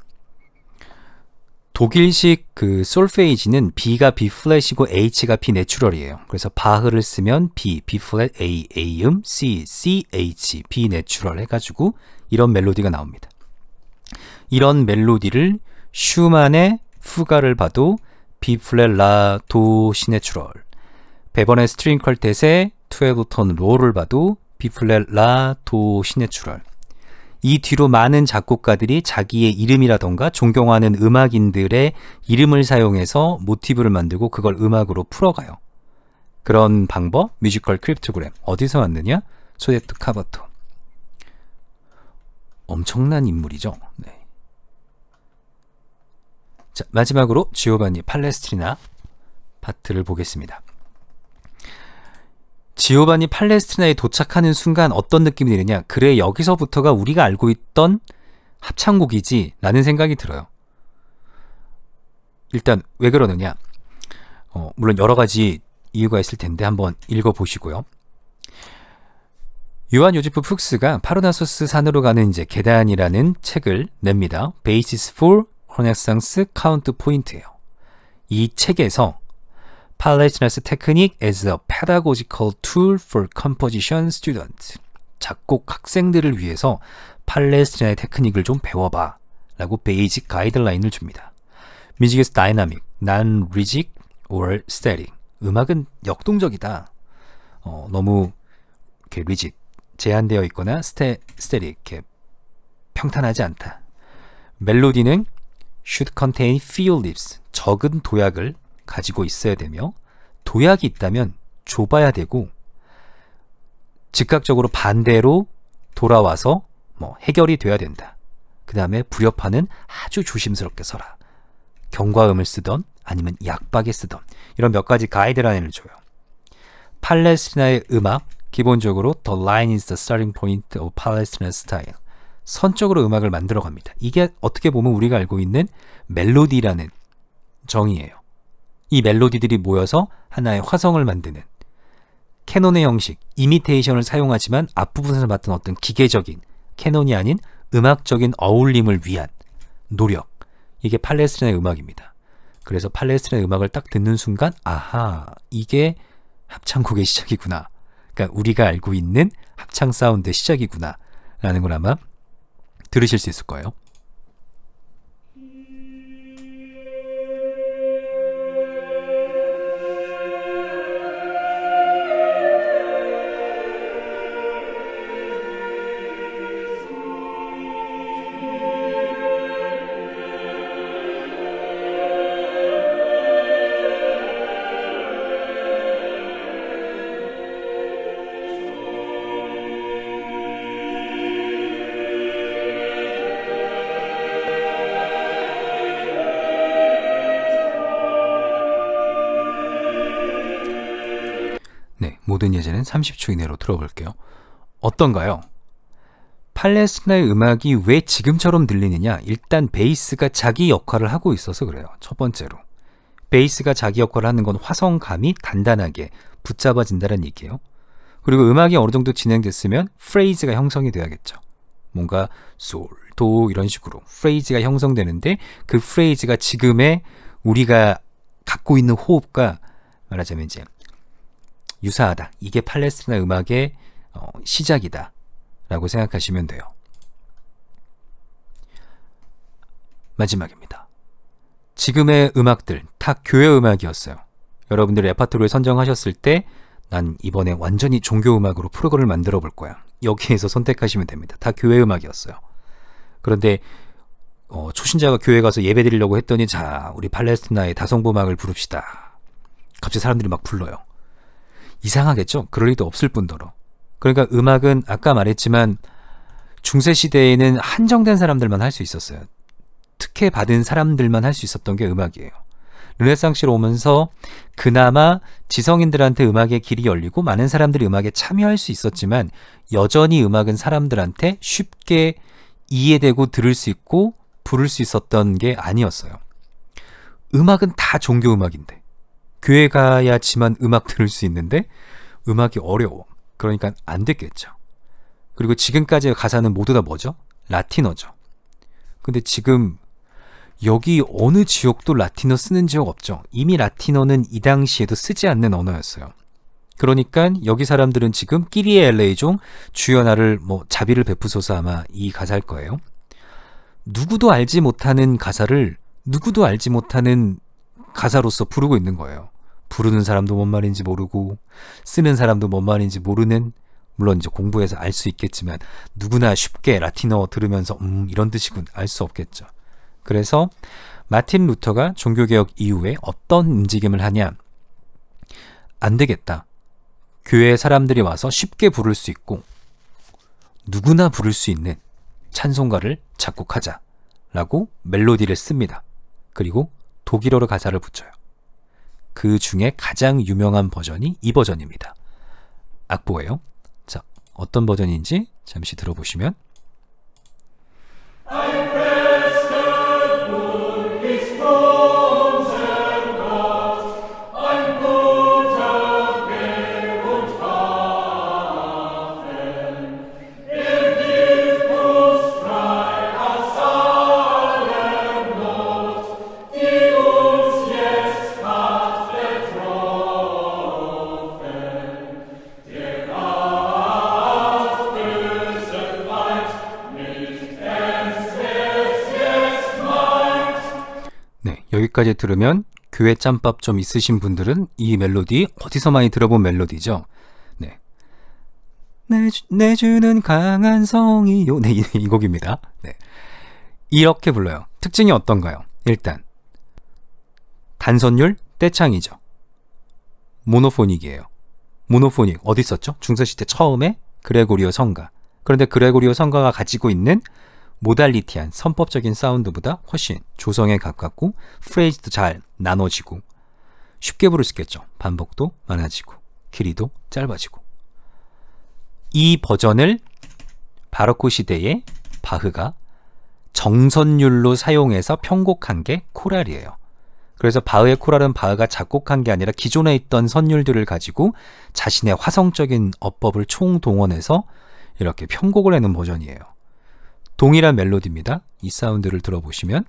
독일식 그 솔페이지는 B가 B 플랫이고 H가 B 내추럴이에요. 그래서 바흐를 쓰면 B, B 플랫, A, A음, C, C, H, B 내추럴 해가지고 이런 멜로디가 나옵니다. 이런 멜로디를 슈만의 푸가를 봐도 B 플랫 라도시 내추럴 베번의 스트링 컬텟의 12톤 로를 봐도 B 플랫 라도시 내추럴 이 뒤로 많은 작곡가들이 자기의 이름이라던가 존경하는 음악인들의 이름을 사용해서 모티브를 만들고 그걸 음악으로 풀어가요. 그런 방법, 뮤지컬 크립트그램 어디서 왔느냐? 소예트 카버토 엄청난 인물이죠. 네. 자, 마지막으로 지오바니 팔레스트리나 파트를 보겠습니다. 지오반이 팔레스티나에 도착하는 순간 어떤 느낌이 드느냐? 그래 여기서부터가 우리가 알고 있던 합창곡이지 라는 생각이 들어요. 일단 왜 그러느냐? 어, 물론 여러 가지 이유가 있을 텐데 한번 읽어보시고요. 요한 요지프 푹스가 파르나소스 산으로 가는 이제 계단이라는 책을 냅니다. Basis for Renaissance Count Point예요. 이 책에서 Palatinas Technique as a Pedagogical Tool for Composition Students. 작곡 학생들을 위해서 팔레스티나의 테크닉을 좀 배워봐 라고 베이직 가이드라인을 줍니다. 뮤직에서 다이나믹, non-rigid or static. 음악은 역동적이다. 어, 너무 이렇게 rigid, 제한되어 있거나 스테, static, 이렇게 평탄하지 않다. 멜로디는 should contain few leaves, 적은 도약을 가지고 있어야 되며 도약이 있다면 좁아야 되고 즉각적으로 반대로 돌아와서 뭐 해결이 돼야 된다. 그 다음에 불협화는 아주 조심스럽게 써라 경과음을 쓰던 아니면 약박에 쓰던 이런 몇 가지 가이드라인을 줘요. 팔레스티나의 음악 기본적으로 The line is the starting point of Palestine style. 선적으로 음악을 만들어 갑니다. 이게 어떻게 보면 우리가 알고 있는 멜로디라는 정의예요. 이 멜로디들이 모여서 하나의 화성을 만드는 캐논의 형식, 이미테이션을 사용하지만 앞부분에서 맡은 어떤 기계적인 캐논이 아닌 음악적인 어울림을 위한 노력. 이게 팔레스틴의 음악입니다. 그래서 팔레스틴의 음악을 딱 듣는 순간 아하, 이게 합창곡의 시작이구나. 그러니까 우리가 알고 있는 합창 사운드의 시작이구나. 라는 걸 아마 들으실 수 있을 거예요. 모든 예제는 30초 이내로 들어볼게요. 어떤가요? 팔레스나의 음악이 왜 지금처럼 들리느냐? 일단 베이스가 자기 역할을 하고 있어서 그래요. 첫 번째로. 베이스가 자기 역할을 하는 건 화성감이 단단하게 붙잡아진다는 얘기예요. 그리고 음악이 어느 정도 진행됐으면 프레이즈가 형성이 돼야겠죠. 뭔가 솔, 도 이런 식으로 프레이즈가 형성되는데 그 프레이즈가 지금의 우리가 갖고 있는 호흡과 말하자면 이제 유사하다. 이게 팔레스티나 음악의 어, 시작이다. 라고 생각하시면 돼요. 마지막입니다. 지금의 음악들, 다 교회 음악이었어요. 여러분들 이 레파토리를 선정하셨을 때, 난 이번에 완전히 종교 음악으로 프로그램을 만들어 볼 거야. 여기에서 선택하시면 됩니다. 다 교회 음악이었어요. 그런데 어, 초신자가 교회 가서 예배 드리려고 했더니 자 우리 팔레스티나의 다성보막을 부릅시다. 갑자기 사람들이 막 불러요. 이상하겠죠? 그럴 리도 없을 뿐더러. 그러니까 음악은 아까 말했지만 중세 시대에는 한정된 사람들만 할 수 있었어요. 특혜 받은 사람들만 할 수 있었던 게 음악이에요. 르네상시로 오면서 그나마 지성인들한테 음악의 길이 열리고 많은 사람들이 음악에 참여할 수 있었지만 여전히 음악은 사람들한테 쉽게 이해되고 들을 수 있고 부를 수 있었던 게 아니었어요. 음악은 다 종교 음악인데 교회 가야지만 음악 들을 수 있는데 음악이 어려워. 그러니까 안 됐겠죠. 그리고 지금까지의 가사는 모두 다 뭐죠? 라틴어죠. 근데 지금 여기 어느 지역도 라틴어 쓰는 지역 없죠. 이미 라틴어는 이 당시에도 쓰지 않는 언어였어요. 그러니까 여기 사람들은 지금 끼리의 LA 종주연 나를 뭐 자비를 베푸소서 아마 이 가사일 거예요. 누구도 알지 못하는 가사를 누구도 알지 못하는 가사로서 부르고 있는 거예요. 부르는 사람도 뭔 말인지 모르고 쓰는 사람도 뭔 말인지 모르는 물론 이제 공부해서 알 수 있겠지만 누구나 쉽게 라틴어 들으면서 음 이런 뜻이군 알 수 없겠죠. 그래서 마틴 루터가 종교개혁 이후에 어떤 움직임을 하냐 안 되겠다. 교회 사람들이 와서 쉽게 부를 수 있고 누구나 부를 수 있는 찬송가를 작곡하자라고 멜로디를 씁니다. 그리고 독일어로 가사를 붙여요. 그 중에 가장 유명한 버전이 이 버전입니다. 악보예요. 자, 어떤 버전인지 잠시 들어보시면 여기까지 들으면 교회 짬밥 좀 있으신 분들은 이 멜로디 어디서 많이 들어본 멜로디죠. 네. 내, 내 주는 강한 성이요. 네, 이, 이 곡입니다. 네. 이렇게 불러요. 특징이 어떤가요? 일단 단선율 떼창이죠. 모노포닉이에요. 모노포닉 어디 있었죠? 중세 시대 처음에 그레고리오 성가. 그런데 그레고리오 성가가 가지고 있는 모달리티한 선법적인 사운드보다 훨씬 조성에 가깝고 프레이즈도 잘 나눠지고 쉽게 부를 수 있겠죠. 반복도 많아지고 길이도 짧아지고 이 버전을 바로크 시대의 바흐가 정선율로 사용해서 편곡한 게 코랄이에요. 그래서 바흐의 코랄은 바흐가 작곡한 게 아니라 기존에 있던 선율들을 가지고 자신의 화성적인 어법을 총동원해서 이렇게 편곡을 해는 버전이에요. 동일한 멜로디입니다. 이 사운드를 들어보시면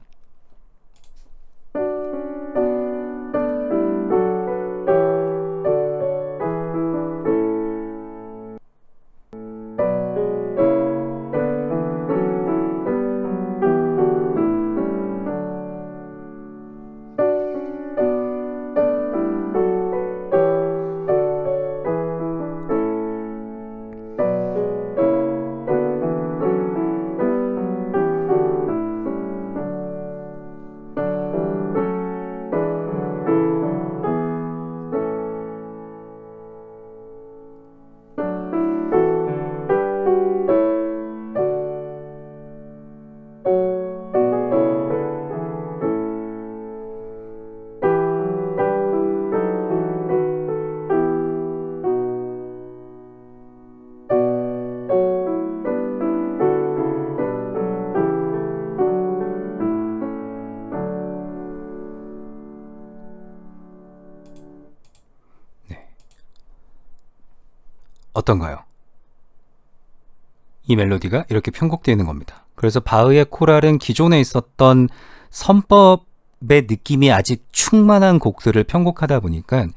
어떤가요? 이 멜로디가 이렇게 편곡되어 있는 겁니다. 그래서 바흐의 코랄은 기존에 있었던 선법의 느낌이 아직 충만한 곡들을 편곡하다 보니까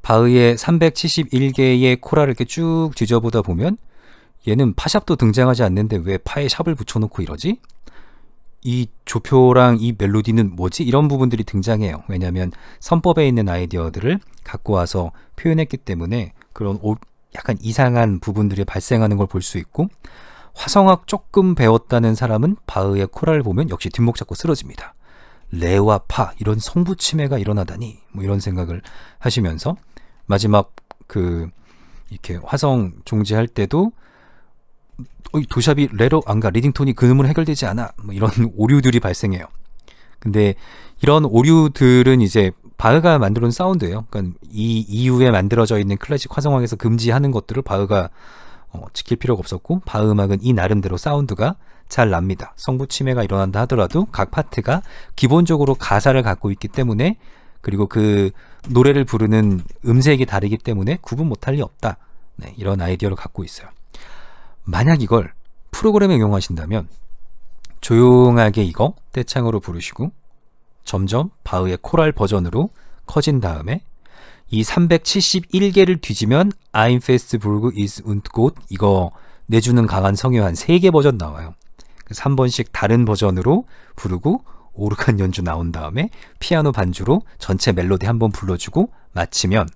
바흐의 371개의 코랄을 이렇게 쭉 뒤져보다 보면 얘는 파샵도 등장하지 않는데 왜 파에 샵을 붙여놓고 이러지? 이 조표랑 이 멜로디는 뭐지? 이런 부분들이 등장해요. 왜냐하면 선법에 있는 아이디어들을 갖고 와서 표현했기 때문에 그런 약간 이상한 부분들이 발생하는 걸 볼 수 있고 화성학 조금 배웠다는 사람은 바흐의 코랄을 보면 역시 뒷목 잡고 쓰러집니다. 레와 파 이런 성부 침해가 일어나다니 뭐 이런 생각을 하시면서 마지막 그 이렇게 화성 종지할 때도 도샵이 어, 레로 안가 리딩톤이 그놈으로 해결되지 않아 뭐 이런 오류들이 발생해요. 근데 이런 오류들은 이제 바흐가 만들어놓은 사운드예요. 그러니까 이 이후에 만들어져 있는 클래식 화성황에서 금지하는 것들을 바흐가 어, 지킬 필요가 없었고 바흐 음악은 이 나름대로 사운드가 잘 납니다. 성부 침해가 일어난다 하더라도 각 파트가 기본적으로 가사를 갖고 있기 때문에 그리고 그 노래를 부르는 음색이 다르기 때문에 구분 못할 리 없다. 네, 이런 아이디어를 갖고 있어요. 만약 이걸 프로그램에 이용하신다면 조용하게 이거 떼창으로 부르시고 점점 바흐의 코랄 버전으로 커진 다음에 이 371개를 뒤지면 아인 페스트부르그 이스 운트곳 이거 내주는 강한 성유한 3개 버전 나와요. 그래서 한 번씩 다른 버전으로 부르고 오르간 연주 나온 다음에 피아노 반주로 전체 멜로디 한번 불러주고 마치면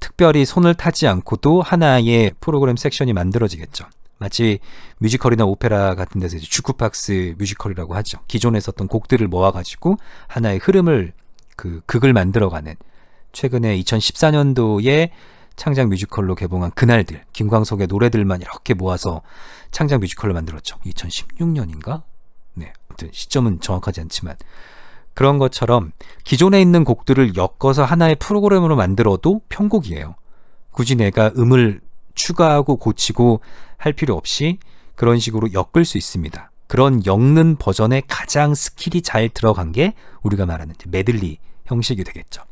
특별히 손을 타지 않고도 하나의 프로그램 섹션이 만들어지겠죠. 마치 뮤지컬이나 오페라 같은 데서 주크박스 뮤지컬이라고 하죠. 기존에 있었던 곡들을 모아가지고 하나의 흐름을 그 극을 만들어가는 최근에 2014년도에 창작 뮤지컬로 개봉한 그날들 김광석의 노래들만 이렇게 모아서 창작 뮤지컬로 만들었죠. 2016년인가? 네, 아무튼 시점은 정확하지 않지만 그런 것처럼 기존에 있는 곡들을 엮어서 하나의 프로그램으로 만들어도 편곡이에요. 굳이 내가 음을 추가하고 고치고 할 필요 없이 그런 식으로 엮을 수 있습니다. 그런 엮는 버전에 가장 스킬이 잘 들어간 게 우리가 말하는 메들리 형식이 되겠죠.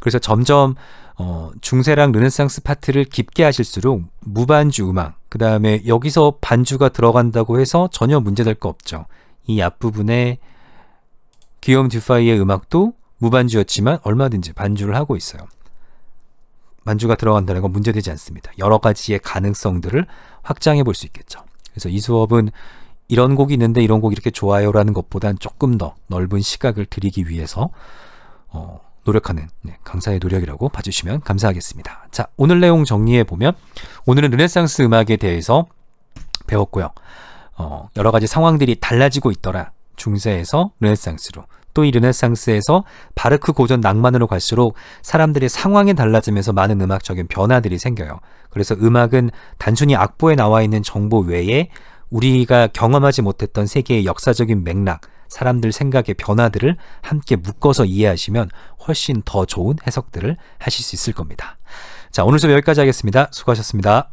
그래서 점점 어, 중세랑 르네상스 파트를 깊게 하실수록 무반주 음악, 그 다음에 여기서 반주가 들어간다고 해서 전혀 문제될 거 없죠. 이 앞부분에 귀염 듀파이의 음악도 무반주였지만 얼마든지 반주를 하고 있어요. 만주가 들어간다는 건 문제되지 않습니다. 여러 가지의 가능성들을 확장해 볼 수 있겠죠. 그래서 이 수업은 이런 곡이 있는데 이런 곡 이렇게 좋아요라는 것보단 조금 더 넓은 시각을 드리기 위해서 어, 노력하는 네, 강사의 노력이라고 봐주시면 감사하겠습니다. 자, 오늘 내용 정리해 보면 오늘은 르네상스 음악에 대해서 배웠고요. 어, 여러 가지 상황들이 달라지고 있더라. 중세에서 르네상스로 또이 르네상스에서 바르크 고전 낭만으로 갈수록 사람들의 상황이 달라지면서 많은 음악적인 변화들이 생겨요. 그래서 음악은 단순히 악보에 나와 있는 정보 외에 우리가 경험하지 못했던 세계의 역사적인 맥락, 사람들 생각의 변화들을 함께 묶어서 이해하시면 훨씬 더 좋은 해석들을 하실 수 있을 겁니다. 자, 오늘 수업 여기까지 하겠습니다. 수고하셨습니다.